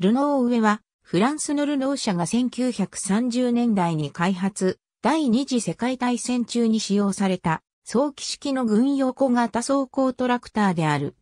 ルノー上は、フランスのルノー社が1930年代に開発、第二次世界大戦中に使用された、早期式の軍用小型走行トラクターである。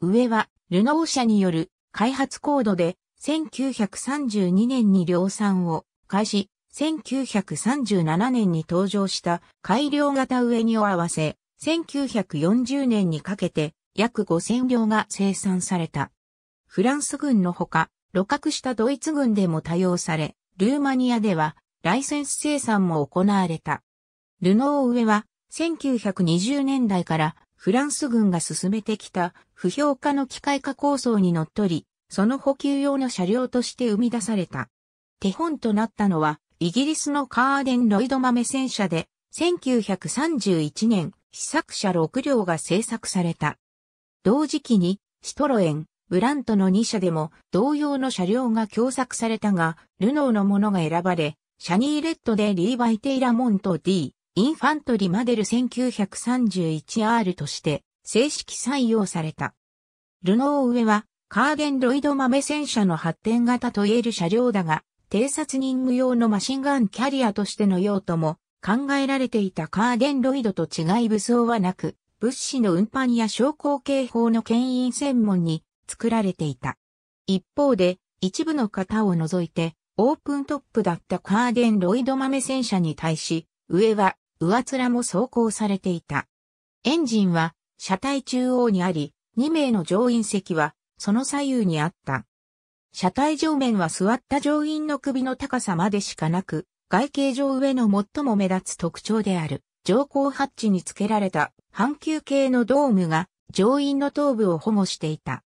上は、ルノー社による開発コードで、1932年に量産を開始、1937年に登場した改良型上にを合わせ、1940年にかけて約5000両が生産された。フランス軍のほか、露獲したドイツ軍でも多用され、ルーマニアではライセンス生産も行われた。ルノー上は1920年代からフランス軍が進めてきた不評価の機械化構想にのっとり、その補給用の車両として生み出された。手本となったのはイギリスのカーデン・ロイド豆戦車で1931年試作車6両が製作された。同時期にシトロエン、ブラントの2社でも同様の車両が共作されたが、ルノーのものが選ばれ、シャニーレッドでリーバイ・テイラ・モント D、インファントリーマデル 1931R として正式採用された。ルノー上はカーゲンロイド豆戦車の発展型といえる車両だが、偵察任務用のマシンガンキャリアとしての用途も考えられていたカーゲンロイドと違い武装はなく、物資の運搬や昇降警報の牽引専門に作られていた。一方で、一部の型を除いて、オープントップだったカーデン・ロイド豆戦車に対し、上は上面も走行されていた。エンジンは車体中央にあり、2名の乗員席はその左右にあった。車体上面は座った乗員の首の高さまでしかなく、外形上上の最も目立つ特徴である、乗降ハッチに付けられた半球形のドームが乗員の頭部を保護していた。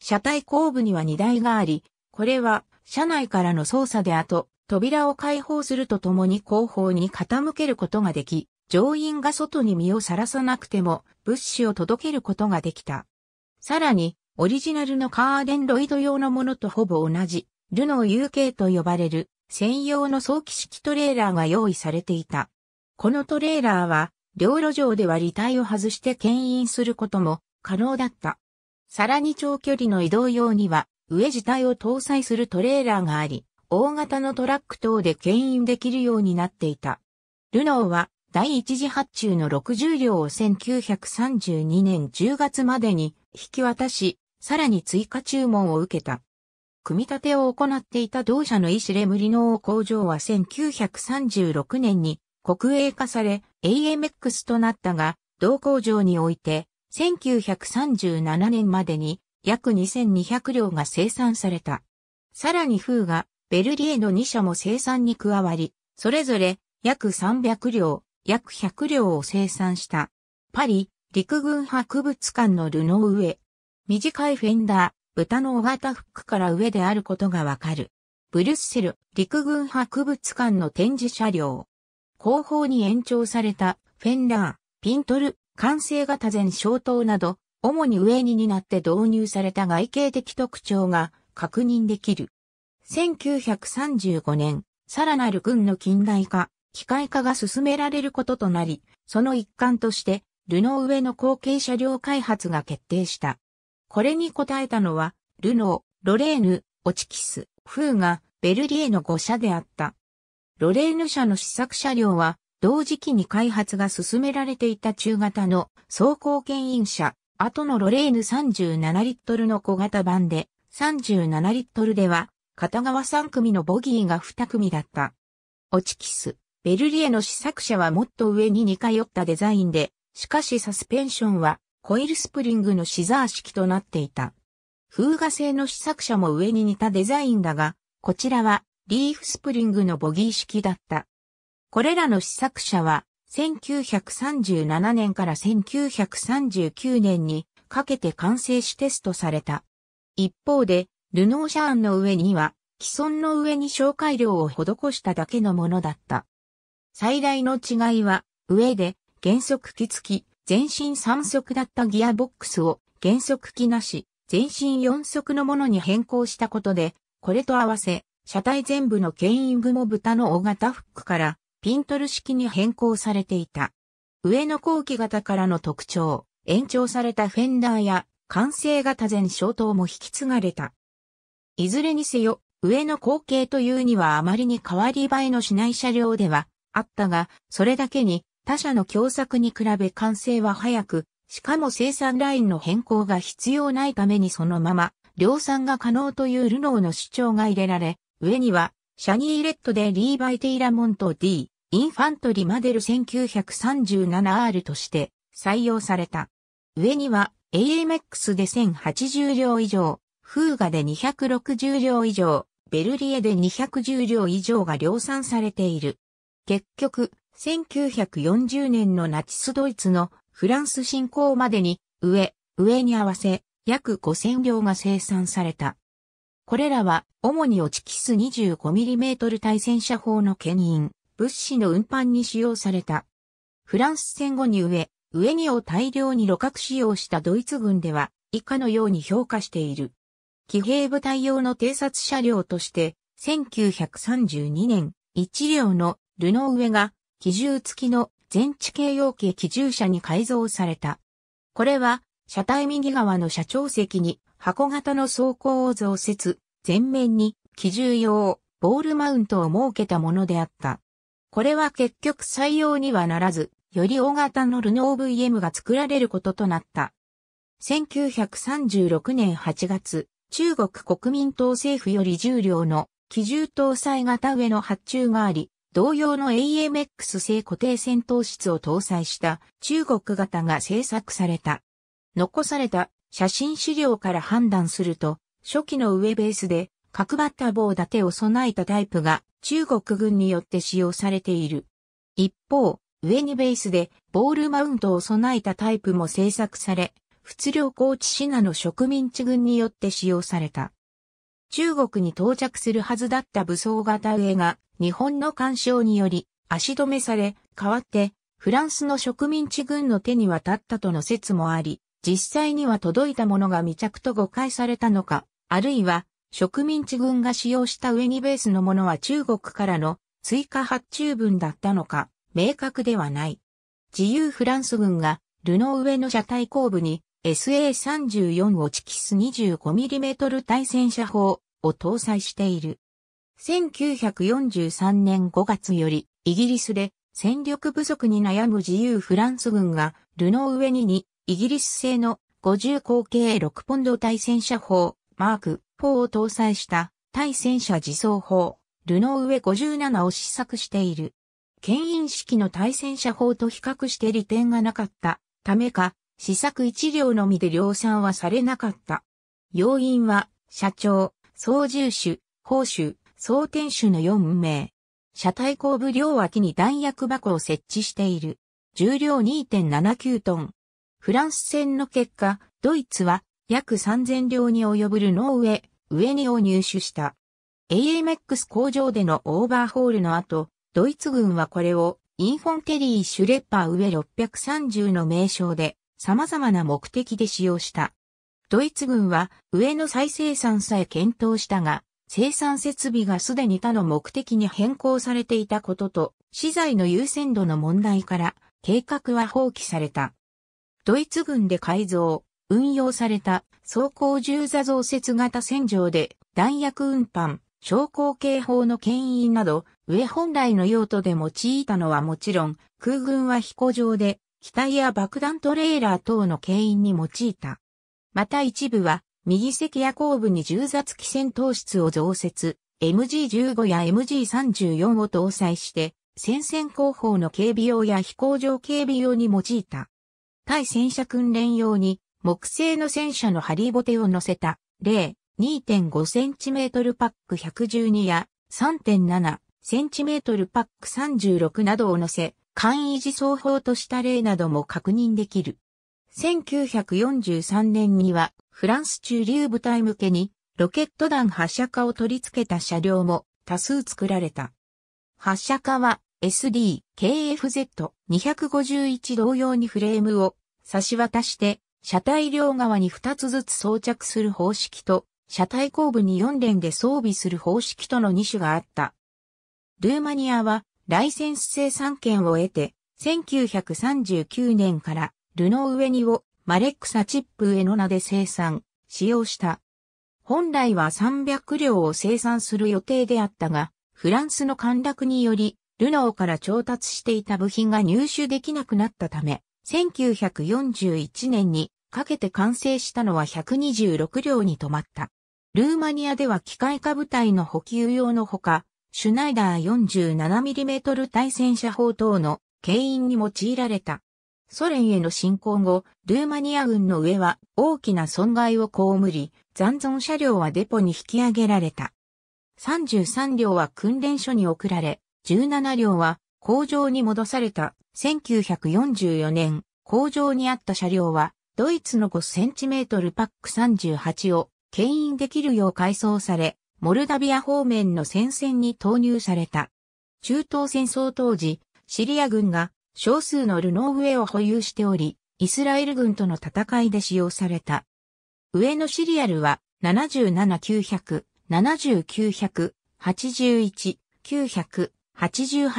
車体後部には荷台があり、これは車内からの操作で後、扉を開放するとともに後方に傾けることができ、乗員が外に身をさらさなくても物資を届けることができた。さらに、オリジナルのカーデンロイド用のものとほぼ同じ、ルノー UK と呼ばれる専用の早期式トレーラーが用意されていた。このトレーラーは、両路上では履帯を外して牽引することも可能だった。さらに長距離の移動用には、上自体を搭載するトレーラーがあり、大型のトラック等で牽引できるようになっていた。ルノーは第一次発注の60両を1932年10月までに引き渡し、さらに追加注文を受けた。組み立てを行っていた同社のイシレムリノー工場は1936年に国営化され AMX となったが、同工場において1937年までに約2200両が生産された。さらにフーがベルリエの2社も生産に加わり、それぞれ約300両、約100両を生産した。パリ、陸軍博物館のルノー上。短いフェンダー、豚の小型フックから上であることがわかる。ブリュッセル、陸軍博物館の展示車両。後方に延長されたフェンダー、ピントル、完成型全消灯など、主に上にになって導入された外形的特徴が確認できる。1935年、さらなる軍の近代化、機械化が進められることとなり、その一環として、ルノー上の後継車両開発が決定した。これに応えたのは、ルノー、ロレーヌ、オチキス、フーガ、ベルリエの5社であった。ロレーヌ社の試作車両は、同時期に開発が進められていた中型の走行牽引車、後のロレーヌ37リットルの小型版で、37リットルでは、片側3組のボギーが2組だった。オチキス、ベルリエの試作車はもっと上に似通ったデザインで、しかしサスペンションはコイルスプリングのシザー式となっていた。風画製の試作車も上に似たデザインだが、こちらはリーフスプリングのボギー式だった。これらの試作車は、1937年から1939年にかけて完成しテストされた。一方で、ルノーシャーンの上には、既存の上に紹介量を施しただけのものだった。最大の違いは、上で原則機付き、全身3速だったギアボックスを原則機なし、全身4速のものに変更したことで、これと合わせ、車体全部の牽引雲豚の大型フックからピントル式に変更されていた。上の後期型からの特徴、延長されたフェンダーや完成型全消灯も引き継がれた。いずれにせよ、上の後継というにはあまりに変わり映えのしない車両ではあったが、それだけに他社の共作に比べ完成は早く、しかも生産ラインの変更が必要ないためにそのまま量産が可能というルノーの主張が入れられ、上にはシャニーレッドでリーバイ・テイラモント D、インファントリーマデル 1937R として採用された。上には AMX で1080両以上、フーガで260両以上、ベルリエで210両以上が量産されている。結局、1940年のナチスドイツのフランス侵攻までに、上、上に合わせ、約5000両が生産された。これらは、主に落ちキス 25mm 対戦車砲の牽引、物資の運搬に使用された。フランス戦後に上、上にを大量に路角使用したドイツ軍では、以下のように評価している。騎兵部隊用の偵察車両として、1932年、1両のルノー上が、機銃付きの全地形用系機銃車に改造された。これは、車体右側の車長席に箱型の装甲を増設、前面に機銃用ボールマウントを設けたものであった。これは結局採用にはならず、より大型のルノー VM が作られることとなった。1936年8月、中国国民党政府より重量の機銃搭載型上の発注があり、同様の AMX 製固定戦闘室を搭載した中国型が製作された。残された写真資料から判断すると、初期のウェベースで角張った棒立てを備えたタイプが中国軍によって使用されている。一方、上にベースでボールマウントを備えたタイプも製作され、仏領高知シナの植民地軍によって使用された。中国に到着するはずだった武装型上が日本の干渉により足止めされ、代わってフランスの植民地軍の手に渡ったとの説もあり、実際には届いたものが未着と誤解されたのか、あるいは植民地軍が使用した上にベースのものは中国からの追加発注分だったのか、明確ではない。自由フランス軍が、ルノー上の車体後部に SA34 をチキス 25mm 対戦車砲を搭載している。1943年5月より、イギリスで戦力不足に悩む自由フランス軍が、ルノー上にイギリス製の50口径6ポンド対戦車砲、マーク4を搭載した対戦車自走砲、ルノーェ57を試作している。牽引式の対戦車砲と比較して利点がなかったためか、試作1両のみで量産はされなかった。要因は、社長、操縦手、砲手、装天手の4名。車体後部両脇に弾薬箱を設置している。重量2.79トン。フランス戦の結果、ドイツは約3000両に及ぶルノーウェ、ウェニを入手した。AMX 工場でのオーバーホールの後、ドイツ軍はこれをインフォンテリー・シュレッパー上630の名称で様々な目的で使用した。ドイツ軍は上の再生産さえ検討したが、生産設備がすでに他の目的に変更されていたことと、資材の優先度の問題から計画は放棄された。ドイツ軍で改造、運用された走行銃座増設型戦場で弾薬運搬、昇降警報の牽引など、上本来の用途で用いたのはもちろん、空軍は飛行場で、機体や爆弾トレーラー等の牽引に用いた。また一部は、右席や後部に銃座付き戦闘室を増設、MG15 や MG34 を搭載して、戦線後方の警備用や飛行場警備用に用いた。対戦車訓練用に木製の戦車のハリボテを乗せた、例 2.5cm パック112や 3.7cm パック36などを乗せ、簡易自走砲とした例なども確認できる。1943年にはフランス中流部隊向けにロケット弾発射化を取り付けた車両も多数作られた。発射化は SD、KFZ251 同様にフレームを差し渡して車体両側に2つずつ装着する方式と、車体後部に4連で装備する方式との2種があった。ルーマニアは、ライセンス生産権を得て、1939年から、ルノーウェニをマレックサチップへの名で生産、使用した。本来は300両を生産する予定であったが、フランスの陥落により、ルノーから調達していた部品が入手できなくなったため、1941年にかけて完成したのは126両に止まった。ルーマニアでは機械化部隊の補給用のほか、シュナイダー 47mm 対戦車砲等の牽引に用いられた。ソ連への侵攻後、ルーマニア軍の上は大きな損害を被り、残存車両はデポに引き上げられた。33両は訓練所に送られ、17両は工場に戻された。1944年、工場にあった車両はドイツの 5cm パック38を牽引できるよう改装され、モルダビア方面の戦線に投入された。中東戦争当時、シリア軍が少数のルノーウェを保有しており、イスラエル軍との戦いで使用された。上のシリアルは77900、79100、81、900、88、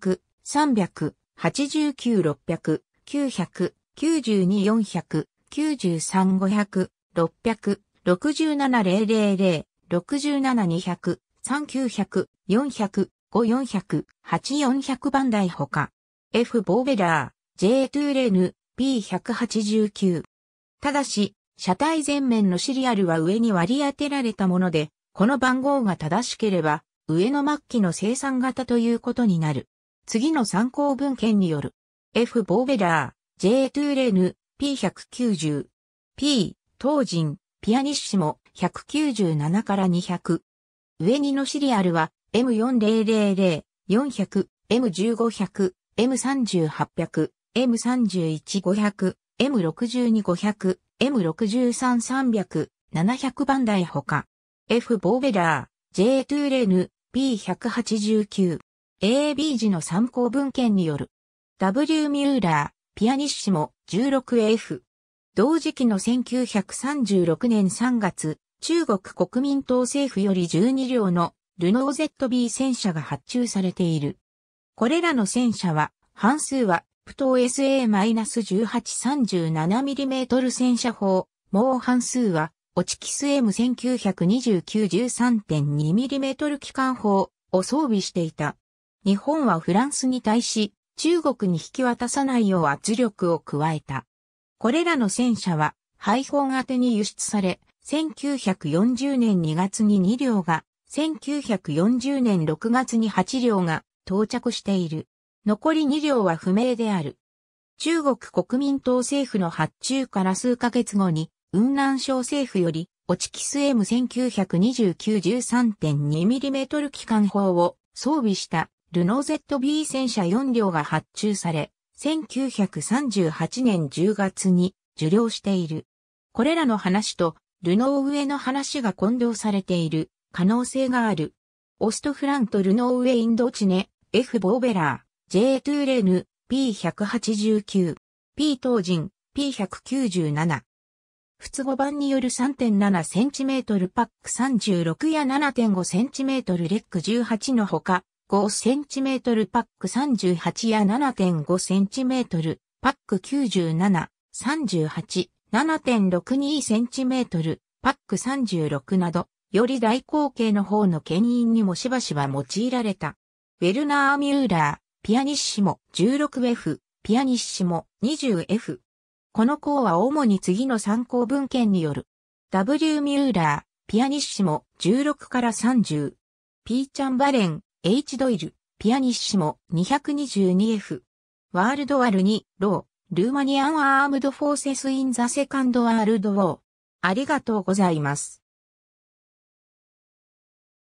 200、300、89、600、900、92400、93500、600、67000、67200、3900、400、5400、8400番台ほか。F ボーベラー、J2 レヌ、P189。ただし、車体前面のシリアルは上に割り当てられたもので、この番号が正しければ、上の末期の生産型ということになる。次の参考文献による。F ボーベラー、J 2 l ーレ P190。P、当人、ピアニッシモ、197から200。上にのシリアルは、M4000、400、M1500、M3800、M31500、M62500、M63300、700番台ほか。F ボーベラー、J 2ゥーレーヌ、P189。AB 時の参考文献による。W ミューラー、ピアニッシモ 16F。同時期の1936年3月、中国国民党政府より12両のルノー ZB 戦車が発注されている。これらの戦車は、半数は、プト SA-1837mm 戦車砲、もう半数は、オチキス M1929-13.2mm 機関砲を装備していた。日本はフランスに対し、中国に引き渡さないよう圧力を加えた。これらの戦車は、廃本宛てに輸出され、1940年2月に2両が、1940年6月に8両が到着している。残り2両は不明である。中国国民党政府の発注から数ヶ月後に、雲南省政府より、オチキス M1929-13.2mm 機関砲を装備したルノー ZB 戦車4両が発注され、1938年10月に受領している。これらの話と、ルノー上の話が混同されている可能性がある。オストフラント・ルノー上インドチネ、F・ ボーベラー、J・ トゥーレヌ、P189、P 当人、P197。仏語版による 3.7cm パック36や 7.5cm レック18のほか、5cm パック38や 7.5cm パック97、38、7.62cm パック36など、より大口径の方の牽引にもしばしば用いられた。ウェルナー・ミューラー、ピアニッシモ 16F、ピアニッシモ 20F。この項は主に次の参考文献による。W ミューラー、ピアニッシモ16から30。P・ チャンバレン、H ドイル、ピアニッシモ 222F。ワールドワル2、ロー、ルーマニアンアームドフォーセスインザセカンドワールドウォー。ありがとうございます。